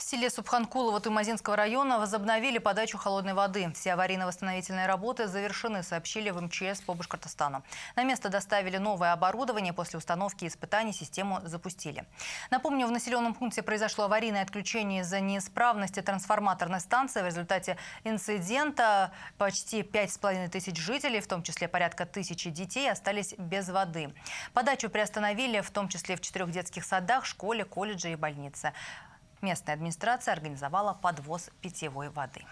В селе Субханкулово Тумазинского района возобновили подачу холодной воды. Все аварийно-восстановительные работы завершены, сообщили в МЧС по Башкортостану. На место доставили новое оборудование. После установки и испытаний систему запустили. Напомню, в населенном пункте произошло аварийное отключение из-за неисправности трансформаторной станции. В результате инцидента почти половиной тысяч жителей, в том числе порядка тысячи детей, остались без воды. Подачу приостановили, в том числе в четырех детских садах, школе, колледже и больнице. Местная администрация организовала подвоз питьевой воды.